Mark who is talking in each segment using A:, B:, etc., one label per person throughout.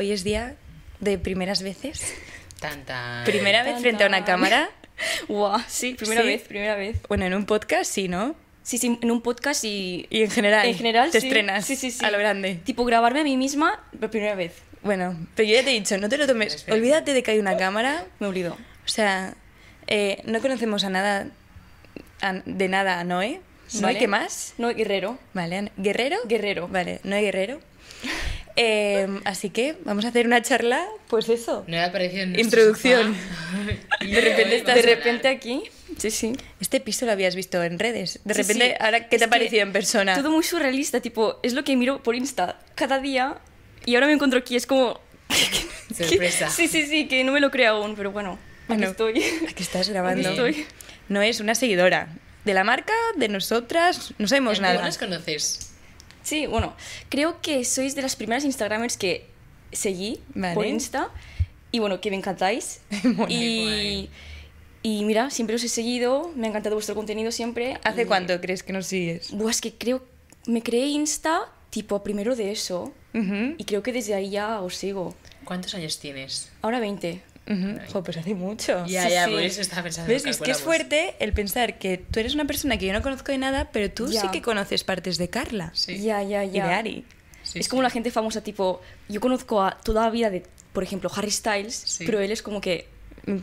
A: hoy es día de primeras veces. Tan, Primera vez frente a una cámara. Guau, sí, primera vez, primera vez. Bueno, en un podcast sí, ¿no? Sí, sí, en un podcast y... Y en general. En general, Te sí. estrenas sí, sí, sí. a lo grande. Tipo, grabarme a mí misma por primera vez. Bueno, pero yo ya te he dicho, no te lo tomes... Olvídate de que hay una cámara. Me olvido. O sea, eh, no conocemos a nada... de nada a Noé. ¿Noé qué más? Noé Guerrero. Vale, Guerrero. Guerrero. Vale, hay Guerrero. Em, así que vamos a hacer una charla, pues eso. No Introducción.
B: de repente, estás, de repente
A: aquí. Sí, sí. Este piso lo habías visto en redes. De repente,
B: ahora, ¿qué te ha parecido en persona? Todo muy surrealista, tipo, es lo que miro por Insta cada día y ahora me encuentro aquí, es como...
A: Sorpresa. sí,
B: sí, sí, que no me lo creo aún, pero bueno, bueno aquí estoy.
A: Aquí estás grabando. estoy. No es una seguidora de la marca, de nosotras, no sabemos nada. ¿Cómo nos conoces. Sí, bueno, creo que sois de las primeras Instagramers
B: que seguí por Insta y bueno, que me encantáis.
A: y,
B: y, mira, siempre os he seguido, me ha encantado vuestro contenido siempre. ¿Hace
A: cuánto crees que nos sigues?
B: Pues que creo, me creé Insta tipo a primero de eso y creo que
A: desde ahí ya os sigo. ¿Cuántos años tienes? Ahora 20 pues hace mucho. Ya, ya, por eso pensando. ¿Ves? Es que es fuerte el pensar que tú eres una persona que yo no conozco de nada, pero tú sí que conoces partes de Carla. Ya, ya, ya. Y de Ari. es como la gente famosa, tipo,
B: yo conozco a toda la vida de, por ejemplo, Harry Styles, pero él es como que mm,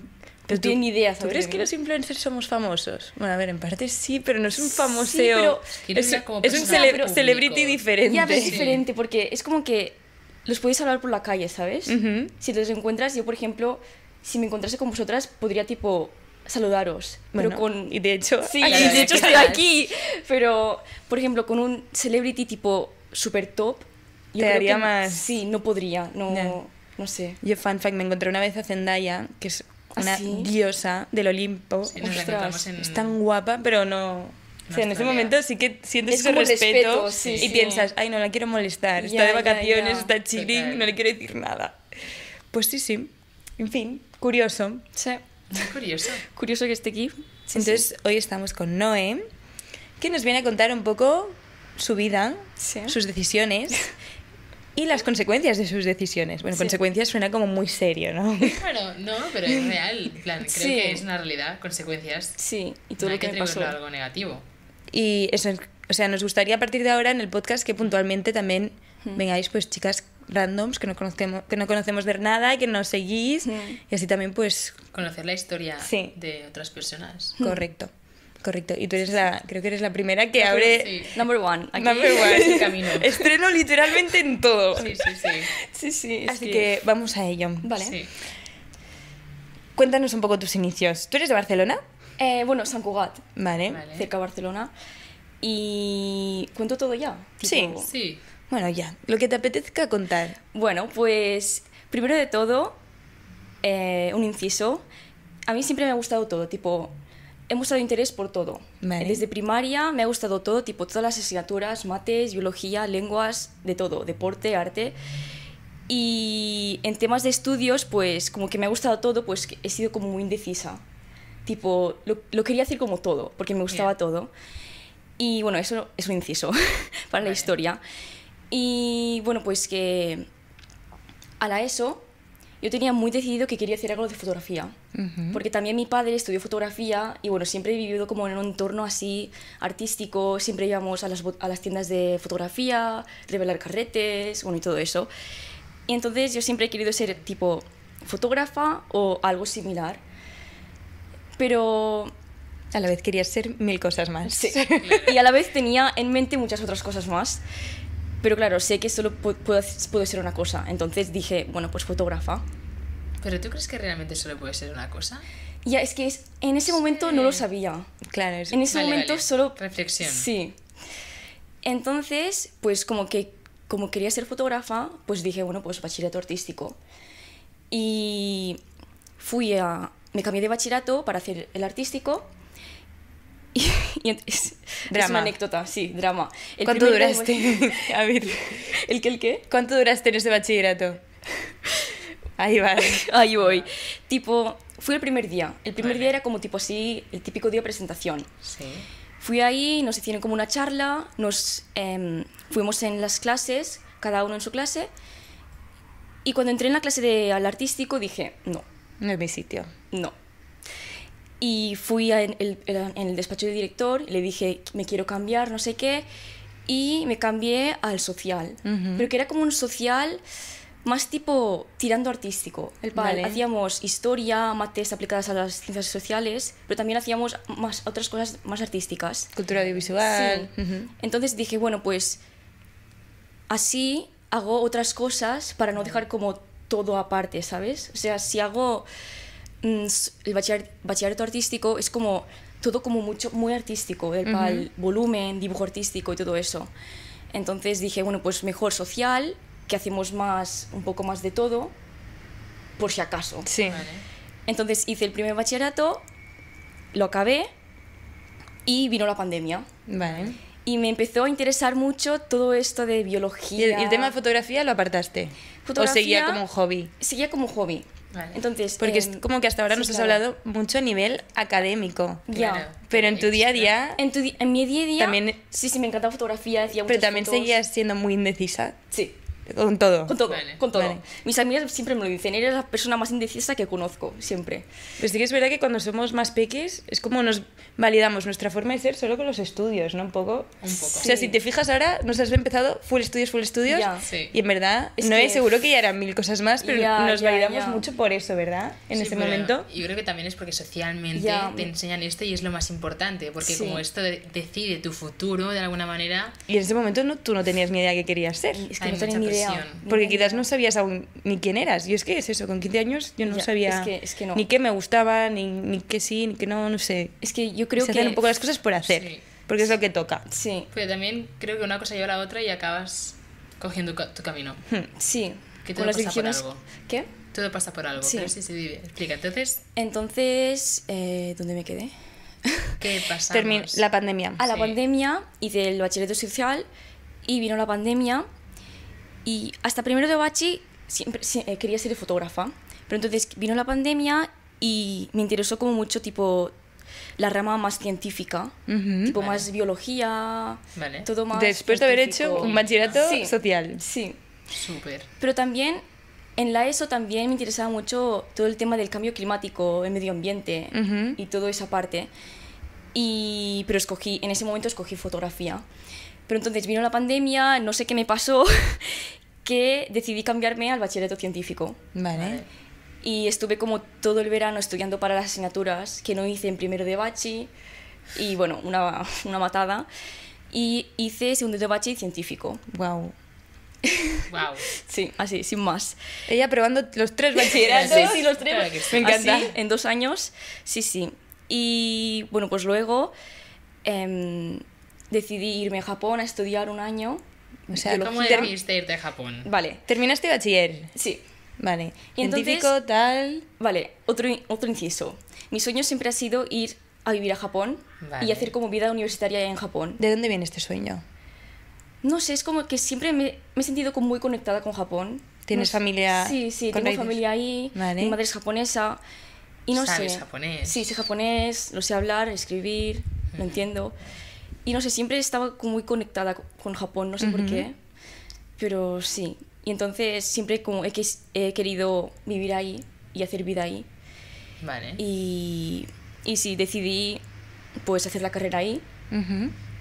A: pero no tiene ni idea. ¿Tú crees que, los influencers somos famosos? Bueno, a ver, en parte sí, pero no es un famoseo. es, un celebrity diferente. Ya, es diferente
B: porque es como que los podéis hablar por la calle, ¿sabes? Si los encuentras, yo por ejemplo, si me encontrase con vosotras, podría tipo saludaros. pero con... Y de hecho, sí, y de hecho estoy aquí. Pero, por ejemplo, con un celebrity tipo super top, yo Te haría más...
A: Sí, no podría, no, no sé. Yo, fan fact, me encontré una vez a Zendaya, que es ¿Ah, una diosa del Olimpo. Es tan guapa, pero no en ese momento sí que sientes ese respeto, y piensas, ay, no la quiero molestar, está de vacaciones, está chilling, no le quiero decir nada. Pues sí, sí. En fin, curioso. Sí. Curioso. curioso que esté aquí. Entonces, hoy estamos con Noem, que nos viene a contar un poco su vida, sus decisiones y las consecuencias de sus decisiones. Bueno, consecuencias suena como muy serio, ¿no?
C: Bueno, no, pero es real. plan, creo que es una realidad, consecuencias. Sí, y tú no lo que, que algo negativo.
A: Y eso, o sea, nos gustaría a partir de ahora en el podcast que puntualmente también hmm. vengáis, pues chicas randoms que no conocemos, que no conocemos de nada, y que nos seguís hmm. y así también pues... Conocer la historia de otras personas. Hmm. Correcto. Correcto. Y tú eres la, creo que eres la primera que abre. Number one. Number one. camino. Estreno literalmente en todo. Sí, sí, sí. sí, sí Así que... que... vamos a ello. Vale. Cuéntanos un poco tus inicios. ¿Tú eres de Barcelona?
B: Eh, bueno, San Cugat,
A: Vale. cerca de Barcelona. Y cuento todo ya. Sí. Bueno, ya. Lo que te apetezca contar.
B: Bueno, pues primero de todo, eh, un inciso. A mí siempre me ha gustado todo, tipo, he mostrado interés por todo. Desde primaria me ha gustado todo, tipo, todas las asignaturas, mates, biología, lenguas, de todo, deporte, arte. Y en temas de estudios, pues como que me ha gustado todo, pues he sido como muy indecisa tipo, lo, quería hacer como todo, porque me gustaba todo. Y bueno, eso es un inciso para la historia. Y bueno, pues que a la ESO yo tenía muy decidido que quería hacer algo de fotografía, porque también mi padre estudió fotografía y bueno, siempre he vivido como en un entorno así artístico, siempre íbamos a las, a las tiendas de fotografía, revelar carretes, bueno, y todo eso. Y entonces yo siempre he querido ser tipo fotógrafa o algo similar
A: pero a la vez quería ser mil cosas más.
B: y a la vez tenía en mente muchas otras cosas más. Pero claro, sé que solo puedo, ser una cosa. Entonces dije, bueno, pues fotógrafa.
C: ¿Pero tú crees que realmente solo puede ser una cosa?
B: Ya, es que es, en ese momento no lo sabía. Claro, es... En ese momento
C: solo... Reflexión. Sí.
B: Entonces, pues como que como quería ser fotógrafa, pues dije, bueno, pues bachillerato artístico. Y fui a, me cambié de bachillerato para hacer el artístico. Y, es, drama. una anécdota, sí, drama. ¿Cuánto duraste? A ver. ¿El qué, el qué? ¿Cuánto duraste en ese bachillerato? Ahí va. Ahí voy. Tipo, fui el primer día. El primer día era como tipo así, el típico día de presentación. Fui ahí, nos hicieron como una charla, nos em, fuimos en las clases, cada uno en su clase. Y cuando entré en la clase de al artístico
A: dije, no, no mi sitio. No.
B: Y fui en el, despacho de director, le dije, me quiero cambiar, no sé qué, y me cambié al social, pero que era como un social más tipo tirando artístico. El vale. Hacíamos historia, mates aplicadas a las ciencias sociales, pero también hacíamos más, otras cosas más artísticas. Cultura audiovisual. Entonces dije, bueno, pues así hago otras cosas para no dejar como todo aparte, ¿sabes? O sea, si hago mm, el bachillerato artístico, es como todo como mucho, muy artístico, el, volumen, dibujo artístico y todo eso. Entonces dije, bueno, pues mejor social, que hacemos más, un poco más de todo, por si acaso. Sí. Vale. Entonces hice el primer bachillerato, lo acabé y vino la pandemia. Vale y me empezó a interesar mucho todo esto de biología. ¿Y el, tema de
A: fotografía lo apartaste? ¿O seguía como un hobby? Seguía como un hobby. Vale. Entonces, Porque es em, como que hasta ahora nos has hablado mucho a nivel académico. Ya. Pero en tu día a día. En, tu, en mi día a día. También, sí, sí, me encantaba fotografía. pero también seguías siendo muy indecisa. Sí. Con todo. Con todo, con todo. Mis amigas siempre me lo dicen, eres la persona más indecisa que conozco, siempre. Pero sí que es verdad que cuando somos más peques es como nos validamos nuestra forma de ser solo con los estudios, ¿no? Un poco. O sea, si te fijas ahora, nos has empezado full estudios, full estudios. Y en verdad, no es seguro que ya eran mil cosas más, pero nos validamos mucho por eso, ¿verdad? En este momento.
C: Yo creo que también es porque socialmente te enseñan esto y es lo más importante, porque como esto decide tu futuro
A: de alguna manera. Y en ese momento no, tú no tenías ni idea que querías ser. Es que porque quizás no sabías aún ni quién eras. Y es que es eso, con 15 años yo no sabía que, ni qué me gustaba, ni, ni qué sí, ni qué no, no sé. Es que yo creo Se que... hacen un poco las cosas por hacer, porque es lo que toca. Sí.
C: Pero también creo que una cosa lleva a la otra y acabas cogiendo tu camino.
A: Hmm. Sí.
B: Que todo pasa por algo. ¿Qué?
C: Todo pasa por algo. Sí. Pero se vive. Explica, entonces...
B: Entonces, eh, ¿dónde me quedé? ¿Qué pasa? la pandemia. A la pandemia y del bachillerato social y vino la pandemia y hasta primero de Bachi siempre, eh, quería ser fotógrafa, pero entonces vino la pandemia y me interesó como mucho tipo la rama más científica, tipo más biología,
C: todo más. Después de haber hecho un bachillerato social. Sí. Súper.
B: Pero también en la ESO también me interesaba mucho todo el tema del cambio climático, el medio ambiente y toda esa parte. Y, pero escogí, en ese momento escogí fotografía. Pero entonces vino la pandemia, no sé qué me pasó que decidí cambiarme al bachillerato científico. Vale. Y estuve como todo el verano estudiando para las asignaturas que no hice en primero de bachi y bueno, una, una matada. Y hice segundo de bachi científico. Wow. Wow. sí, así, sin más. Ella probando los tres bachilleratos y los tres. Me encanta. ¿Ah, en dos años, sí, sí. Y bueno, pues luego em, decidí irme a Japón a estudiar un año o sea, ¿Cómo debiste irte a Japón? Vale. ¿Terminaste
A: bachiller? Sí. Vale. Y Científico, entonces,
B: tal... Vale, otro, otro inciso. Mi sueño siempre ha sido ir a vivir a Japón y hacer como vida universitaria en Japón.
A: ¿De dónde viene este sueño?
B: No sé, es como que siempre me, he sentido como muy conectada con Japón. ¿Tienes familia? Sí, sí, tengo familia ahí. Mi madre es japonesa.
A: Y no ¿Sabes sé. japonés?
B: Sí, sé japonés, lo sé hablar, escribir, lo mm. entiendo. Y no sé, siempre estaba muy conectada con Japón, no sé por qué, pero sí. Y entonces siempre como he, querido vivir ahí y hacer vida ahí. Vale. Y, y sí, decidí pues hacer la carrera ahí.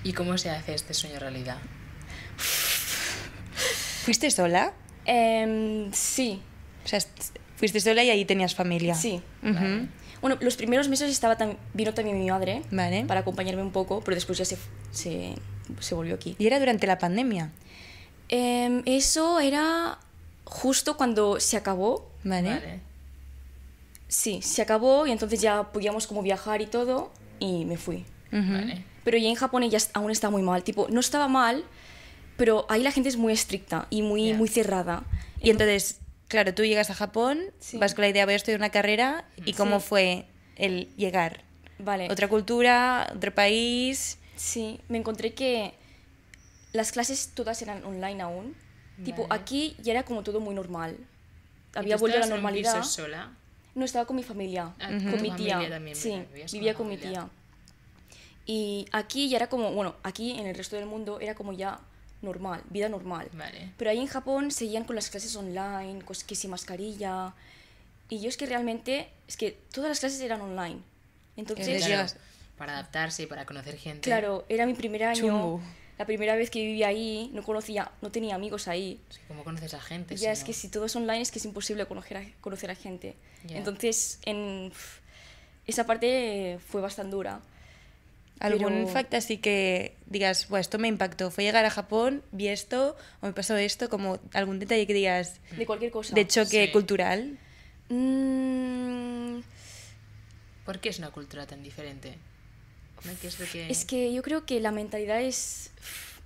B: ¿Y cómo se hace este sueño realidad?
A: ¿Fuiste sola? Em, sí. O sea, fuiste sola y ahí tenías familia. Sí. Uh
B: bueno, los primeros meses estaba tan, vino también mi madre para acompañarme un poco, pero después ya se, se,
A: se volvió aquí. ¿Y era durante la pandemia?
B: Em, eso era justo cuando se acabó. Vale. Sí, se acabó y entonces ya podíamos como viajar y todo
A: y me fui.
B: Pero ya en Japón ya aún está muy mal.
A: Tipo, no estaba mal, pero ahí la gente es muy estricta y muy, muy cerrada. Y entonces Claro, tú llegas a Japón, vas con la idea, voy a estudiar una carrera, ¿y cómo fue el llegar? Vale. Otra cultura, otro país. Sí, me encontré que
B: las clases todas eran online aún. Tipo, aquí ya era como todo muy normal. Había vuelto a la normalidad. sola? No, estaba con mi familia, ah, con, mi tía. sí, vivía con mi tía. Y aquí ya era como, bueno, aquí en el resto del mundo era como ya normal, vida normal. Pero ahí en Japón seguían con las clases online, cosas que sin mascarilla. Y yo es que realmente, es que todas las clases eran online. Entonces,
C: para adaptarse y para conocer gente. Claro,
B: era mi primer año. La primera vez que vivía ahí, no conocía, no tenía amigos ahí. ¿Cómo conoces a gente? Ya, es que si todo es online es que es imposible conocer a, conocer a gente. Entonces, en, esa parte fue bastante dura.
A: ¿Algún Pero... así que digas, bueno, esto me impactó? Fue llegar a Japón, vi esto, o me pasó esto, como algún detalle que digas. De
B: cualquier cosa. De choque
A: cultural.
B: Mm.
C: ¿Por qué es una cultura tan diferente? es,
B: que... yo creo que la mentalidad es,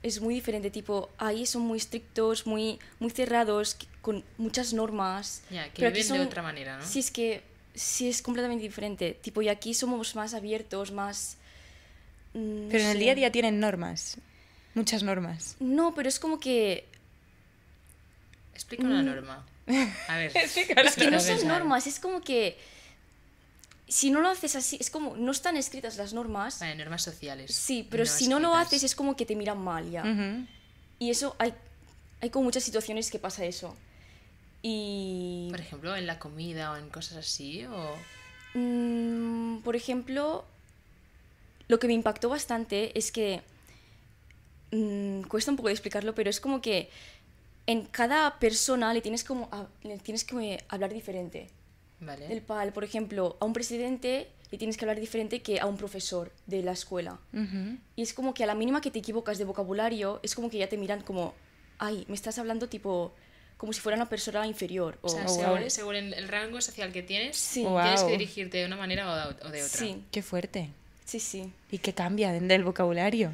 B: es muy diferente. Tipo, ahí son muy estrictos, muy, muy cerrados, con muchas normas. Ya, que viven de otra manera, ¿no? Sí, es que sí es completamente diferente. Tipo, y aquí somos más abiertos, más Mm, pero en el día a día
A: tienen normas, muchas normas.
B: No, pero es como que... Explica una mm.
A: norma. A ver. es que no son normas,
B: es como que... Si no lo haces así, es como, no están escritas las normas. Vale, normas sociales. Sí, pero si no lo haces es como que te miran mal ya. Y eso, hay, hay como muchas situaciones que pasa eso.
C: Y... Por ejemplo, en la comida o en cosas así, o...
B: Mm, por ejemplo, lo que me impactó bastante es que, mm, cuesta un poco de explicarlo, pero es como que en cada persona le tienes, como le tienes que hablar diferente. Vale. PAL, por ejemplo, a un presidente le tienes que hablar diferente que a un profesor de la escuela. Y es como que a la mínima que te equivocas de vocabulario, es como que ya te miran como, ay, me estás hablando tipo como si fuera una persona inferior. O, sea,
C: según, el rango social que tienes, tienes que dirigirte de una manera o
A: de otra. Sí. Qué fuerte. Sí, sí. ¿Y qué cambia dentro del vocabulario?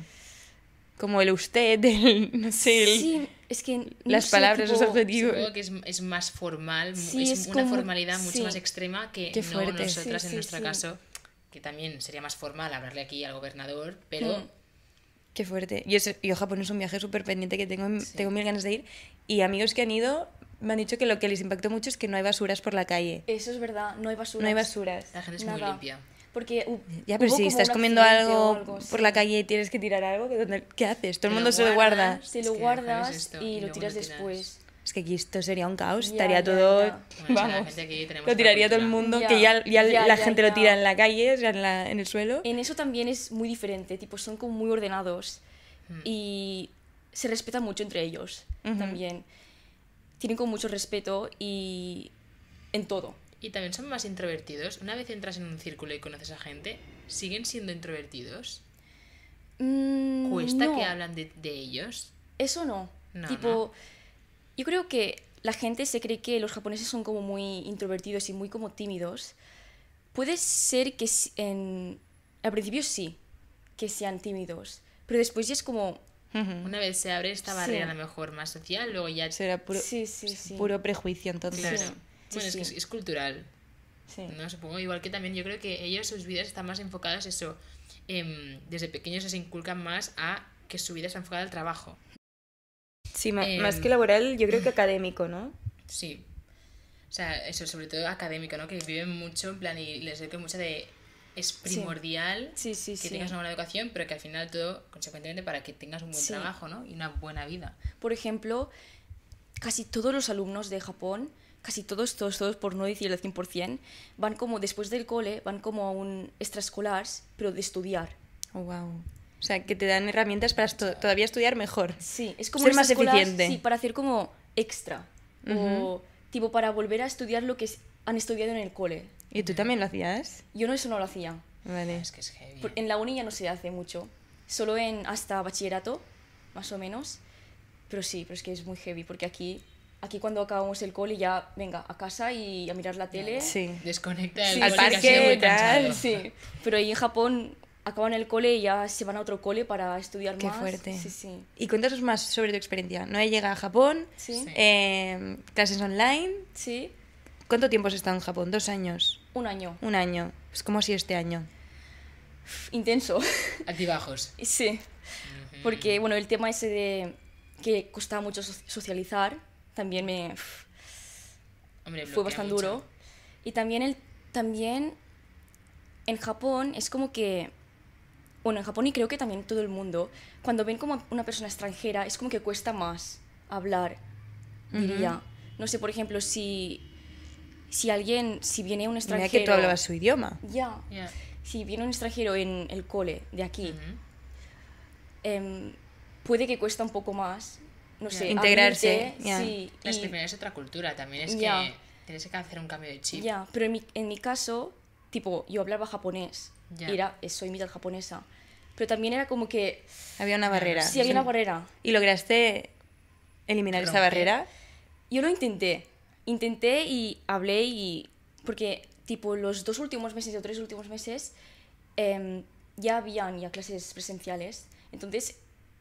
A: Como el usted, el, sí, es que las palabras, los adjetivos.
B: que es,
C: más formal, es, una formalidad mucho más extrema que no nosotras en nuestro caso, que también sería más formal hablarle aquí al gobernador, pero... Hmm.
A: Qué fuerte. Yo, yo Japón pues es un viaje súper pendiente que tengo, tengo mil ganas de ir. Y amigos que han ido me han dicho que lo que les impactó mucho es que no hay basuras por la calle.
B: Eso es verdad, no hay basuras. No hay basuras. La gente es muy limpia porque
A: ya pero si estás comiendo algo, por la calle y tienes que tirar algo qué, haces todo el mundo se lo guarda se lo guardas y, lo tiras, después es que aquí esto sería un caos, estaría todo. Vamos, lo tiraría todo el mundo, que ya, la gente lo tira en la
B: calle, en, el suelo. En eso también es muy diferente, tipo, son como muy ordenados mm. y se respetan mucho entre ellos también. Tienen como mucho respeto
C: y en todo. Y también son más introvertidos. Una vez entras en un círculo y conoces a gente, ¿siguen siendo introvertidos?
B: Mm, ¿Cuesta que hablan
C: de, ellos? Eso no. tipo,
B: yo creo que la gente se cree que los japoneses son como muy introvertidos y muy como tímidos. Puede ser que en, al principio sí, que sean tímidos, pero después ya es como...
A: Una
C: vez se abre esta barrera a lo mejor más social, luego ya... Será puro, sí, puro prejuicio entonces bueno, es que es, cultural. Sí. ¿no? Supongo, igual que también yo creo que ellos, sus vidas están más enfocadas eso. Em, desde pequeños se inculcan más a que su vida está enfocada al trabajo.
A: Sí, em, más que laboral, yo creo que académico, ¿no?
C: Sí. O sea, eso, sobre todo académico, ¿no? Que viven mucho, en plan, y les que mucho de. Es primordial que tengas una buena educación, pero que al final todo, consecuentemente, para que tengas un buen trabajo,
B: ¿no? Y una buena vida. Por ejemplo, casi todos los alumnos de Japón casi todos, todos, todos, por no decir el 100%, van como después del cole, van como a
A: un extraescolar, pero de estudiar. wow. Oh, o sea, que te dan herramientas para todavía estudiar mejor. Sí, es como ser más eficiente. Sí, para hacer como extra. O
B: tipo para volver a estudiar lo que han estudiado en el cole.
A: ¿Y tú también lo hacías? Yo no, eso no lo hacía. Vale. Es que es heavy.
B: En la uni ya no se hace mucho. Solo en hasta bachillerato, más o menos. Pero sí, pero es que es muy heavy, porque aquí aquí cuando acabamos el cole ya, venga, a casa y a mirar la tele. Sí. Desconecta el Al parque, tal, Pero ahí en Japón acaban el cole y ya se van a otro cole para estudiar más. Qué fuerte. Sí,
A: sí. Y cuéntanos más sobre tu experiencia. ¿No hay llega a Japón, sí. Em, clases online. Sí. ¿Cuánto tiempo has estado en Japón? ¿Dos años? Un año. Un año. Es pues, ¿Cómo ha sido este año? Intenso. Altibajos.
B: sí. Porque, bueno, el tema ese de que costaba mucho socializar también me
C: fue bastante duro.
B: Y también, el, también en Japón es como que, bueno, en Japón y creo que también en todo el mundo, cuando ven como una persona extranjera es como que cuesta más hablar, No sé, por ejemplo, si, si alguien, si viene un extranjero... que tú hablabas su idioma. Ya. Si viene un extranjero en el cole de aquí, em, puede que cuesta un poco más no sé, integrarse. sí, es y...
C: otra cultura
A: también, es que
B: tienes que hacer un cambio de chip. pero en mi, caso, tipo, yo hablaba japonés, y era, eh, soy mitad japonesa, pero también era como que...
A: Había una ah, barrera. Sí, había una barrera. ¿Y lograste eliminar esa barrera? Yo lo intenté,
B: intenté y hablé y... Porque, tipo, los dos últimos meses o tres últimos meses em, ya habían ya clases presenciales, entonces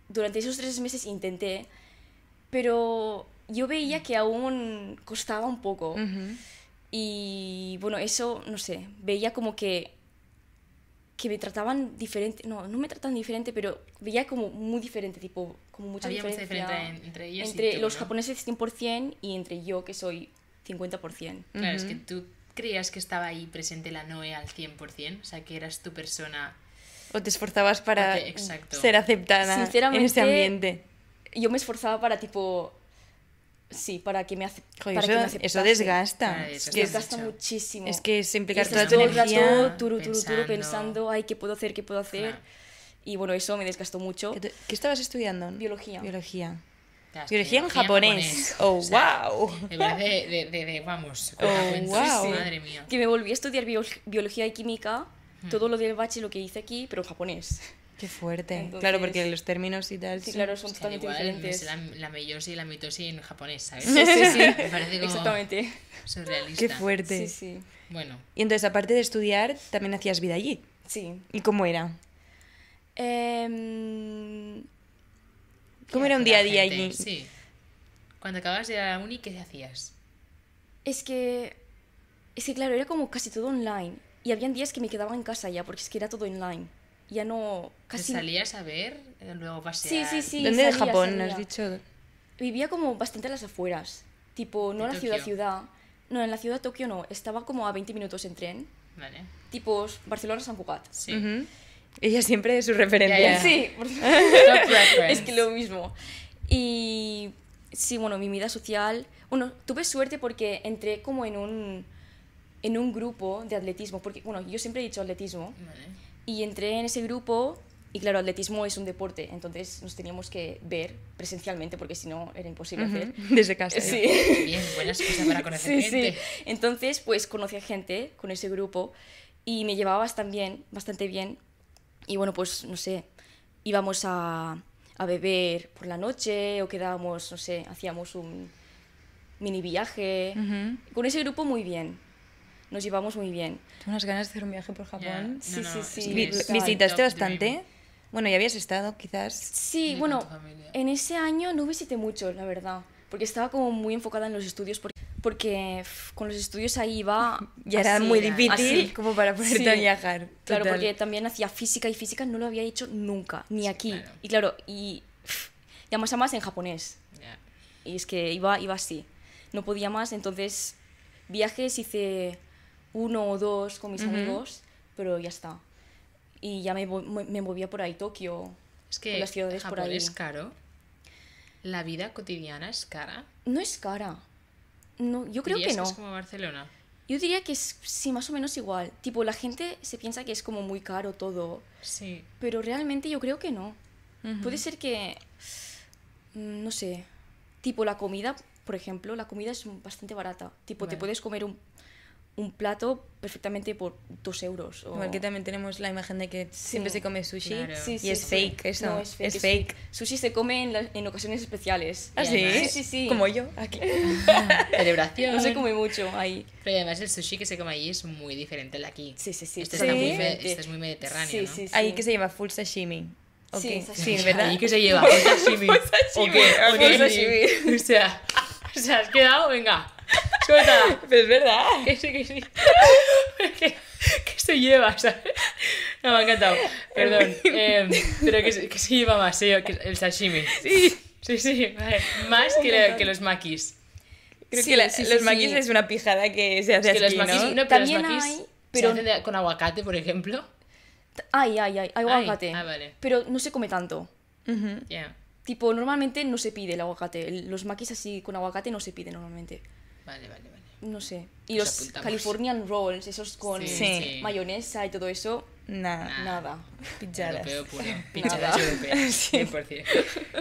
B: durante esos tres meses intenté pero yo veía que aún costaba un poco. Y bueno, eso, no sé, veía como que que me trataban diferente, no, no me tratan diferente, pero veía como muy diferente, tipo, como mucha Había diferencia entre ellos entre y los japoneses 100% y entre yo que soy
C: 50%. Claro, es que tú creías que estaba ahí presente la noé al 100%, o sea, que eras tu persona
A: o te esforzabas para ser aceptada en este
B: ambiente yo me esforzaba para tipo... Sí, para que me hace eso, eso desgasta. desgasta muchísimo. Es que es implicar toda tu energía. turu, turu, pensando... turu, pensando, ay, ¿qué puedo hacer? ¿Qué puedo hacer? Y bueno, eso me desgastó mucho. ¿Qué, estabas estudiando?
A: Biología. Biología. Biología en japonés. Oh, wow. De, de, de, de vamos. Oh, Madre mía.
B: Que me volví a estudiar biología y química, hmm. todo lo del bache, lo que hice aquí, pero en japonés.
A: Qué fuerte. claro, porque los términos y tal. Sí, claro, son tan diferentes. Pues, totalmente
C: igual, diferentes. la, meiosis y la mitosis en japonés, ¿sabes? Sí, sí, sí. Me parece como
A: Exactamente. Surrealista. Qué fuerte. Sí, sí. Bueno. Y entonces, aparte de estudiar, también hacías vida allí. Sí. ¿Y cómo era?
B: Em,
C: ¿Cómo era un día a día allí? Sí. Cuando acababas de la uni, ¿qué hacías?
B: Es que. Es que, claro, era como casi todo online. Y habían días que me quedaba en casa ya, porque es que era todo online ya no... Casi...
C: ¿Salías a ver? Eh, luego pasear. Sí, sí, sí. ¿Dónde de Japón has
B: dicho? Vivía como bastante a las afueras. Tipo, no en la ciudad-ciudad. No, en la ciudad de Tokio no. Estaba como a 20 minutos en tren. Vale. Tipo, Barcelona-San Cugat. Sí.
A: Ella siempre es su referencia. Yeah, Sí, es que
B: lo mismo. Y sí, bueno, mi vida social. Bueno, tuve suerte porque entré como en un, en un grupo de atletismo. Porque, bueno, yo siempre he dicho atletismo. Vale. Y entré en ese grupo y claro, atletismo es un deporte, entonces nos teníamos que ver presencialmente porque si no era imposible hacer. Desde casa. Sí. Bien, buenas cosas para conocer gente. Sí. Entonces, pues conocí a gente con ese grupo y me llevaba bastante bien, bastante bien. Y bueno, pues no sé, íbamos a, a beber por la noche o quedábamos, no sé, hacíamos un mini viaje. Con ese grupo muy bien nos llevamos muy bien.
A: Tengo unas ganas de hacer un viaje por Japón. sí, sí, sí. ¿Visitaste bastante? Bueno, ya habías estado, quizás. Sí, bueno,
B: en ese año no visité mucho, la verdad. Porque estaba como muy enfocada en los estudios. Porque, con los estudios ahí iba. ya era muy difícil como para poder viajar. Claro, porque también hacía física y física no lo había hecho nunca, ni aquí. Y claro, y. ya más a más en japonés. Y es que iba, iba así. No podía más, entonces. Viajes hice uno o dos con mis amigos, pero ya está. Y ya me, me movía por ahí, Tokio. Es que las ciudades por ahí. es caro. La vida cotidiana es cara. No es cara. No, yo creo que no. es como Barcelona. Yo diría que es sí, más o menos igual. Tipo, la gente se piensa que es como muy caro todo. Sí. Pero realmente yo creo que no. Puede ser que. Mm, no sé. Tipo, la comida, por ejemplo, la comida es bastante barata. Tipo, te puedes comer un, un plato perfectamente por dos euros. O...
A: también tenemos la imagen de que siempre se come sushi sí, sí, y es fake eso. es fake. sushi
B: se come en, ocasiones especiales. ¿Ah, sí? Sí, sí, Como yo,
C: aquí. celebración. No se come mucho ahí. Pero además el sushi que se come allí es muy diferente al de aquí. Sí, sí, sí. Este, Está, muy, este es muy mediterráneo, ¿no? Ahí que
A: se llama full sashimi. Sí, Sí, ¿verdad? Ahí que se lleva full sashimi.
C: full sashimi. Full sashimi.
A: o sea, o sea, has quedado, venga...
C: Pero es verdad. Que sí, que sí. se lleva, No, me ha encantado. Perdón. Eh, pero que, se, que se lleva más, sí, eh, que el sashimi. Sí. Sí, sí, Más que, que los maquis.
B: Creo sí, que los sí,
C: maquis es una pijada que se hace es maquis, ¿no? También hay, pero... se con aguacate, por ejemplo.
B: Ay, ay, ay, hay aguacate. ah, vale. Pero no se come tanto. Uh Tipo, normalmente no se pide el aguacate. Los maquis así con aguacate no se pide normalmente. Vale, vale, vale. No sé. Y los Californian rolls, esos con mayonesa y todo
A: eso, Nada. nada. Pichadas. Europeo puro. 100%.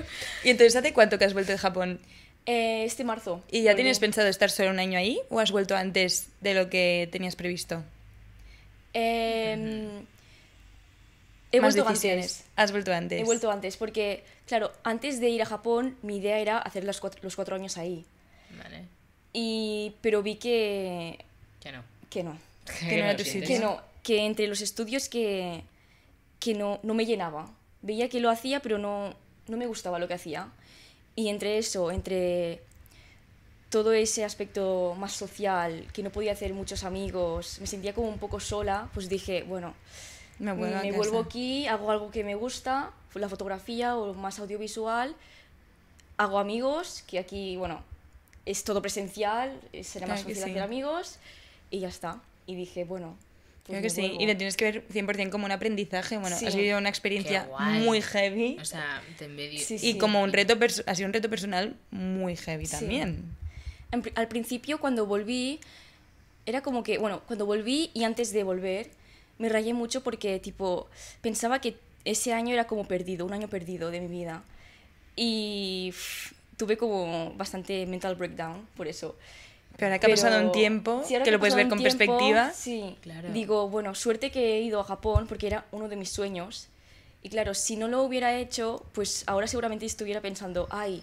A: ¿Y entonces hace cuánto que has vuelto de Japón? Eh, este marzo. ¿Y ya tienes pensado estar solo un año ahí o has vuelto antes de lo que tenías previsto?
B: Em,
A: he vuelto antes. Has vuelto antes. He vuelto
B: antes porque, claro, antes de ir a Japón, mi idea era hacer los cuatro años ahí. Vale. Y, pero vi que... Que no. Que no. Que no, era Que no, que entre los estudios que, que no, no me llenaba. Veía que lo hacía, pero no, no me gustaba lo que hacía. Y entre eso, entre todo ese aspecto más social, que no podía hacer muchos amigos, me sentía como un poco sola, pues dije, bueno,
A: me vuelvo, me vuelvo
B: aquí, hago algo que me gusta, la fotografía o más audiovisual, hago amigos, que aquí, bueno, es todo presencial, eh,
A: será más fácil hacer amigos y ya está. Y dije, bueno. Pues que sí, y lo tienes que ver 100% como un aprendizaje. Bueno, ha has vivido una experiencia muy heavy. O sea, y como un reto, ha sido un reto personal muy heavy también. al principio,
B: cuando volví, era como que, bueno, cuando volví y antes de volver, me rayé mucho porque, tipo, pensaba que ese año era como perdido, un año perdido de mi vida. Y tuve como bastante mental breakdown por eso. Pero ahora que ha pasado un tiempo, que, lo puedes ver con perspectiva. Sí, claro. Digo, bueno, suerte que he ido a Japón porque era uno de mis sueños. Y claro, si no lo hubiera hecho, pues ahora seguramente estuviera pensando, ay,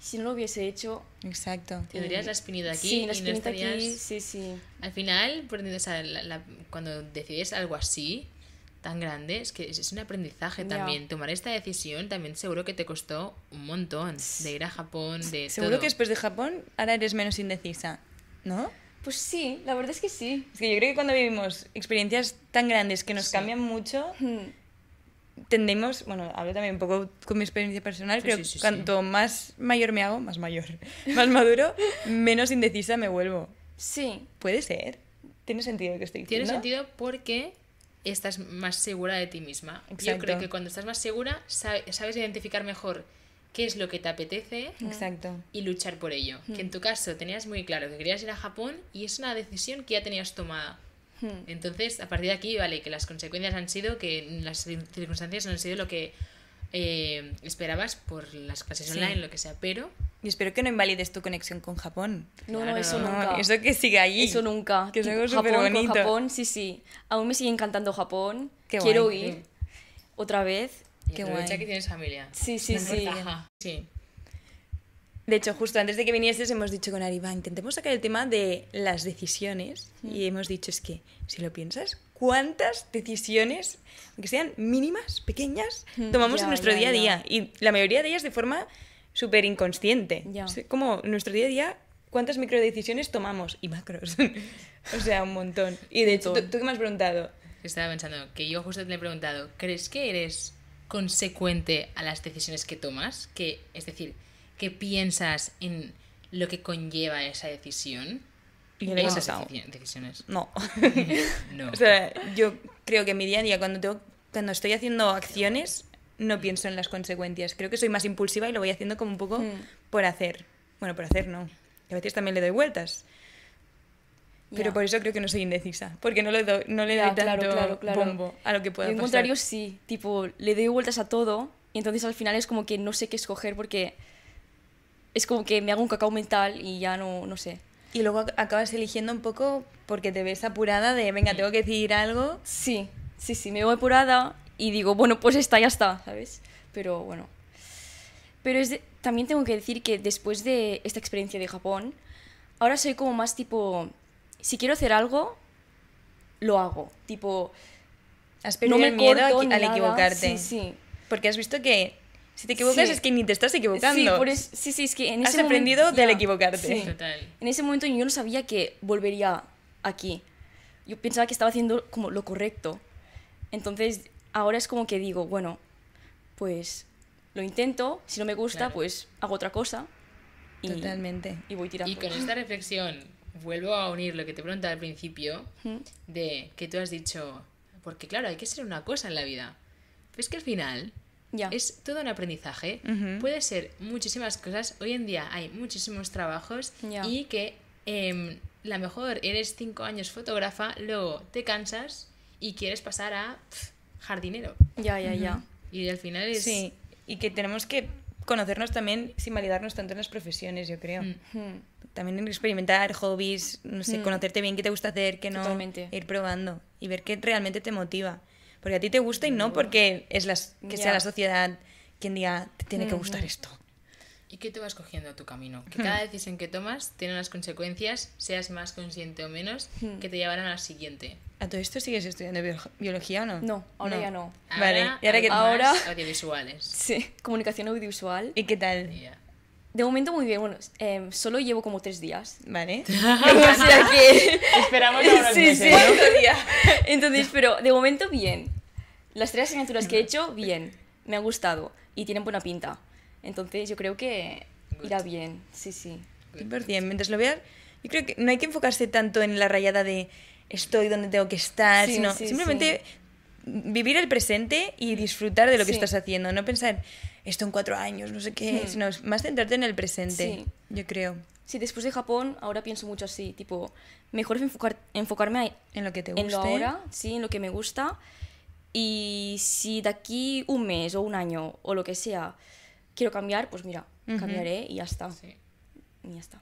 B: si no lo hubiese hecho.
A: Exacto. Eh, Tendrías la espinita aquí. la
B: y no estarías... aquí, sí, sí.
C: Al final, cuando decides algo así, tan grande, es que es un aprendizaje también. Tomar esta decisión también seguro que te costó un montón de ir a Japón, de Seguro que después
A: de Japón ahora eres menos indecisa, ¿no? Pues sí, la verdad es que sí. Es que yo creo que cuando vivimos experiencias tan grandes que nos cambian mucho, hmm. tendemos, bueno, hablo también un poco con mi experiencia personal, creo que cuanto más mayor me hago, más mayor, más maduro, menos indecisa me vuelvo. Sí. Puede ser. Tiene sentido que estoy diciendo. Tiene
C: sentido porque estás más segura de ti misma. Yo creo que cuando estás más segura, sabes identificar mejor qué es lo que te apetece ah. y luchar por ello. Que en hmm. tu caso tenías muy claro que querías ir a Japón y es una decisión que ya tenías tomada. Hmm. Entonces, a partir de aquí, vale, que las consecuencias han sido que las circunstancias no han sido lo que eh, esperabas por
A: las clases online, lo que sea, pero... Y espero que no invalides tu conexión con Japón. No, eso nunca. eso que sigue allí. Eso nunca. Que es Japón, Japón,
B: sí, sí. Aún me sigue encantando Japón. Quiero ir otra vez. Y Qué guay. que tienes familia. Sí, sí, sí.
A: sí. De hecho, justo antes de que vinieses hemos dicho con Ariba, intentemos sacar el tema de las decisiones y hemos dicho es que, si lo piensas, ¿cuántas decisiones, aunque sean mínimas, pequeñas, mm, tomamos en nuestro día a día? Y la mayoría de ellas de forma súper inconsciente. Como nuestro día a día, ¿cuántas microdecisiones tomamos? Y macros. o sea, un montón. Y de hecho, ¿tú, ¿tú, qué me has preguntado? Estaba pensando
C: que yo justo te he preguntado, ¿crees que eres consecuente a las decisiones que tomas? Que, es decir, ¿Qué piensas en lo que conlleva esa decisión.
A: Y esas no. decisiones. No. no. O sea, yo creo que mi día a día, cuando, cuando estoy haciendo acciones, no pienso en las consecuencias. Creo que soy más impulsiva y lo voy haciendo como un poco mm. por hacer. Bueno, por hacer no. A veces también le doy vueltas. Pero por eso creo que no soy indecisa, porque no le doy, tanto bombo a lo que pueda pasar. Al contrario,
B: sí, tipo, le doy vueltas a todo y entonces al final es como que no sé qué
A: escoger porque es como que me hago un cacao mental y ya no, no sé. Y luego acabas eligiendo un poco porque te ves apurada de, venga, tengo que decidir algo. Sí, sí, sí, me voy apurada y digo, bueno, pues está, ya está, ¿sabes? Pero bueno.
B: Pero es también tengo que decir que después de esta experiencia de Japón, ahora soy como más tipo, si quiero hacer algo, lo hago. Tipo,
A: no me al equivocarte. Sí, sí. Porque has visto que
B: si te equivocas es que
A: ni te estás equivocando. Sí,
B: sí, es que en Has aprendido del equivocarte. Total. En ese momento yo no sabía que volvería aquí. Yo pensaba que estaba haciendo como lo correcto. Entonces ahora es como que digo, bueno, pues lo intento, si no me gusta, pues hago otra cosa. Y, Totalmente. Y voy tirando. Y con esta
C: reflexión vuelvo a unir lo que te preguntaba al principio, de que tú has dicho, porque claro, hay que ser una cosa en la vida. Pero es que al final es todo un aprendizaje. Puede ser muchísimas cosas. Hoy en día hay muchísimos trabajos y que eh, la mejor eres cinco años fotógrafa, luego te cansas y quieres pasar
A: a jardinero. Ya, ya, ya. Y al final es... Sí, y que tenemos que conocernos también sin validarnos tanto en las profesiones, yo creo. Mm. También experimentar hobbies, no sé, mm. conocerte bien qué te gusta hacer, qué no, ir probando y ver qué realmente te motiva porque a ti te gusta y no mm. porque es las, que sea la sociedad quien diga, te tiene que mm. gustar esto.
C: Y que te vas cogiendo a tu
A: camino. Que cada
C: decisión que tomas tiene unas consecuencias, seas más consciente o menos, hmm. que te llevarán a la siguiente.
A: ¿A todo esto sigues estudiando biología o no? No, ahora ya no. Ahora, vale, y ahora que audiovisuales. Sí, comunicación audiovisual.
B: ¿Y qué tal? De momento muy bien, bueno, em, solo llevo como tres días. Vale. que... Esperamos ahora sí, Entonces, pero de momento bien. Las tres asignaturas que he hecho, bien. Me ha gustado y tienen buena pinta.
A: Entonces yo creo que irá bien, sí, sí. 100%. Mientras lo veas, yo creo que no hay que enfocarse tanto en la rayada de estoy donde tengo que estar, sino simplemente vivir el presente y disfrutar de lo que estás haciendo. No pensar esto en cuatro años, no sé qué, hmm. sino más centrarte en el presente, yo creo.
B: Sí, después de Japón, ahora pienso mucho así, tipo, mejor enfocarme en lo que te gusta En lo ahora, sí, en lo que me gusta y si de aquí un mes o un año o lo que sea quiero
A: cambiar, pues mira, cambiaré y ya está. Y ya está.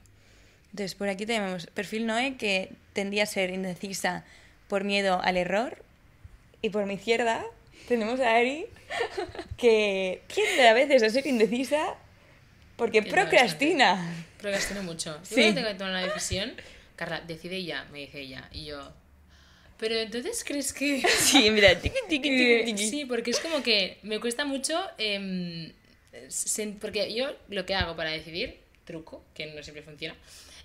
A: Entonces, por aquí tenemos perfil Noé que tendía a ser indecisa por miedo al error. Y por mi izquierda tenemos a Ari que tiende a veces a ser indecisa porque procrastina.
C: Procrastina mucho. Yo sí. tengo que tomar una decisión, Carla, decide ya, me dice ella. Y yo,
A: pero entonces crees que... Sí, mira,
C: tiqui, eh, tiqui, Sí, porque es como que me cuesta mucho... Em, porque yo lo que hago para decidir, truco, que no siempre funciona,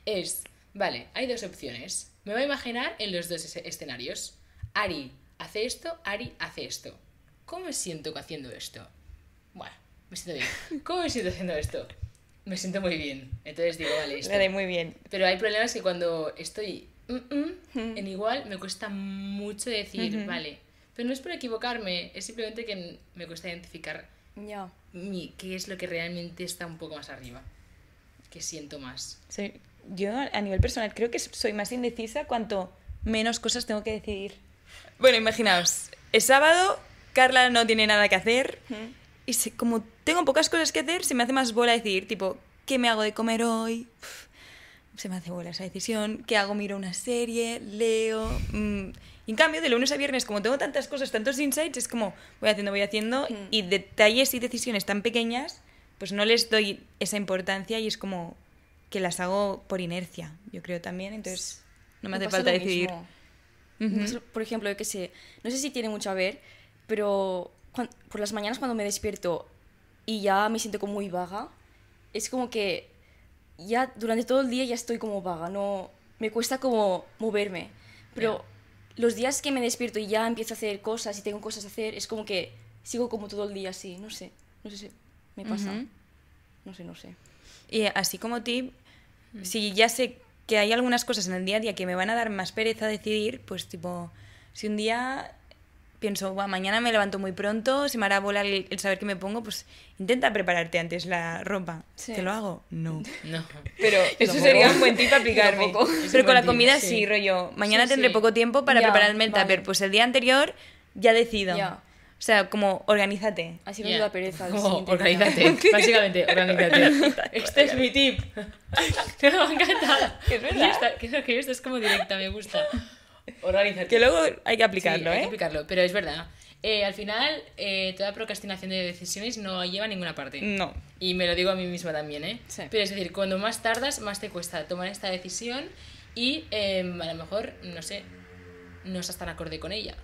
C: es, vale, hay dos opciones. Me voy a imaginar en los dos escenarios. Ari hace esto, Ari hace esto. ¿Cómo me siento haciendo esto? Bueno, me siento bien. ¿Cómo me siento haciendo esto? Me siento muy bien. Entonces digo, vale, esto. Vale, muy bien. Pero hay problemas que cuando estoy en igual me cuesta mucho decir, vale. Pero no es por equivocarme, es simplemente que me cuesta identificar yo qué es lo que realmente está un poco más arriba, que siento más.
A: Yo a nivel personal creo que soy más indecisa cuanto menos cosas tengo que decidir. Bueno, imaginaos, es sábado, Carla no tiene nada que hacer y como tengo pocas cosas que hacer, se me hace más bola decir tipo, ¿qué me hago de comer hoy? se me hace bola esa decisión, ¿qué hago? Miro una serie, leo. Mm, en cambio, de lunes a viernes, como tengo tantas cosas, tantos insights, es como voy haciendo, voy haciendo, mm. y detalles y decisiones tan pequeñas, pues no les doy esa importancia y es como que las hago por inercia, yo creo también, entonces no me, hace falta decidir.
B: Por ejemplo, yo que sé, no sé si tiene mucho a ver, pero por las mañanas cuando me despierto y ya me siento como muy vaga, es como que ya durante todo el día ya estoy como vaga, no me cuesta como moverme, pero los días que me despierto y ya empiezo a hacer cosas y tengo cosas a hacer, es como que sigo como todo el día así, no sé, no sé si me pasa.
A: No sé, no sé. Y así como tip, mm. si ya sé que hay algunas cosas en el día a día que me van a dar más pereza decidir, pues tipo, si un día pienso, mañana me levanto muy pronto, se me hará bola el, saber que me pongo, pues intenta prepararte antes la ropa. ¿Te lo hago? No. no. Pero eso sería un buen tip aplicarme. Pero con la comida sí. rollo. Mañana tendré poco tiempo para prepararme el vale. tupper, pues el día anterior ya decido. O sea, como, organízate. Así yeah. me da pereza. Como, organízate. Básicamente,
C: organízate. este es mi tip.
A: me ha encantado. Es verdad. Que,
C: que esto es como directa, me gusta. Que luego hay que aplicarlo, ¿eh? que aplicarlo, pero es verdad. Eh, al final, eh, toda procrastinación de decisiones no lleva a ninguna parte. No. Y me lo digo a mí misma también, ¿eh? Pero es decir, cuando más tardas, más te cuesta tomar esta decisión y em, a lo mejor, no sé, no estás tan acorde con ella.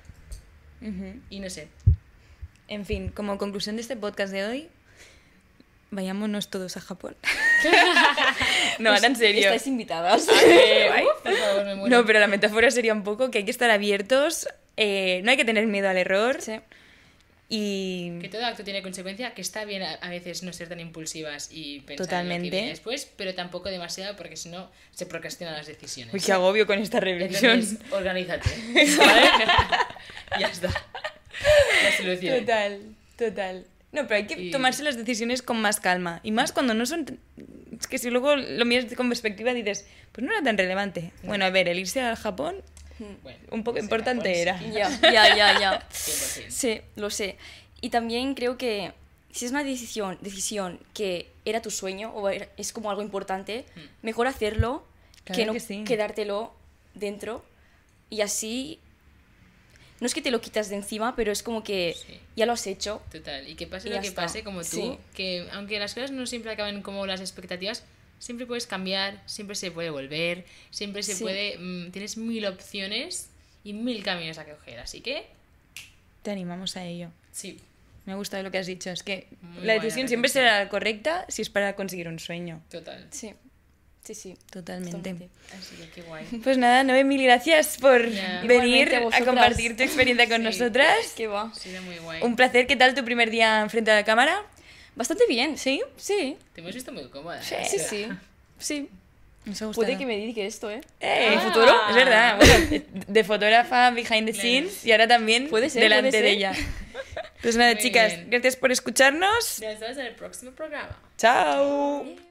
A: Y no sé. En fin, como conclusión de este podcast de hoy, vayámonos todos a Japón. no, tan pues en serio. Estáis invitadas. no, pero la metáfora sería un poco que hay que estar abiertos, eh, no hay que tener miedo al error. Y... Que todo acto tiene consecuencia, que está bien a, veces no ser tan
C: impulsivas y pensar Totalmente. que después, pero tampoco demasiado porque si no se procrastinan las decisiones. Uy, qué
A: agobio con esta reflexión. organízate. ya está. La solución. Total, total. No, pero hay que tomarse las decisiones con más calma. Y más cuando no son... Es que si luego lo miras con perspectiva dices, pues no era tan relevante. Bueno, a ver, el irse al Japón un poco importante era. Ya, ya, ya, Sí,
B: lo sé. Y también creo que si es una decisión, decisión que era tu sueño o es como algo importante, mejor hacerlo que no quedártelo dentro. Y así no es que te lo quitas de encima, pero es como que ya lo has hecho. Total, y que pase lo que pase, como tú, que aunque las cosas
C: no siempre acaben como las expectativas, siempre puedes cambiar, siempre se puede volver, siempre se puede... Mm, tienes mil opciones y mil caminos a coger, así que...
A: Te animamos a ello. Sí. Me ha gustado lo que has dicho, es que la decisión siempre será correcta si es para conseguir un sueño. Total. Sí. Sí, sí. Totalmente. que guay. Pues nada, Noé, mil gracias por venir a, compartir tu experiencia con nosotras. Qué va. Sí, muy guay. Un placer. ¿Qué tal tu primer día frente a la cámara? Bastante bien. ¿Sí? Sí. Te hemos visto
B: muy cómoda. Sí, ¿eh? sí. Sí.
A: sí. Nos gustado. Puede que
B: me dedique esto, ¿eh?
A: eh ah. futuro? Es verdad. Eh, de fotógrafa behind the scenes y ahora también delante de ella. Pues nada, chicas, gracias por escucharnos. Nos
C: vemos en el próximo programa.
A: Chao.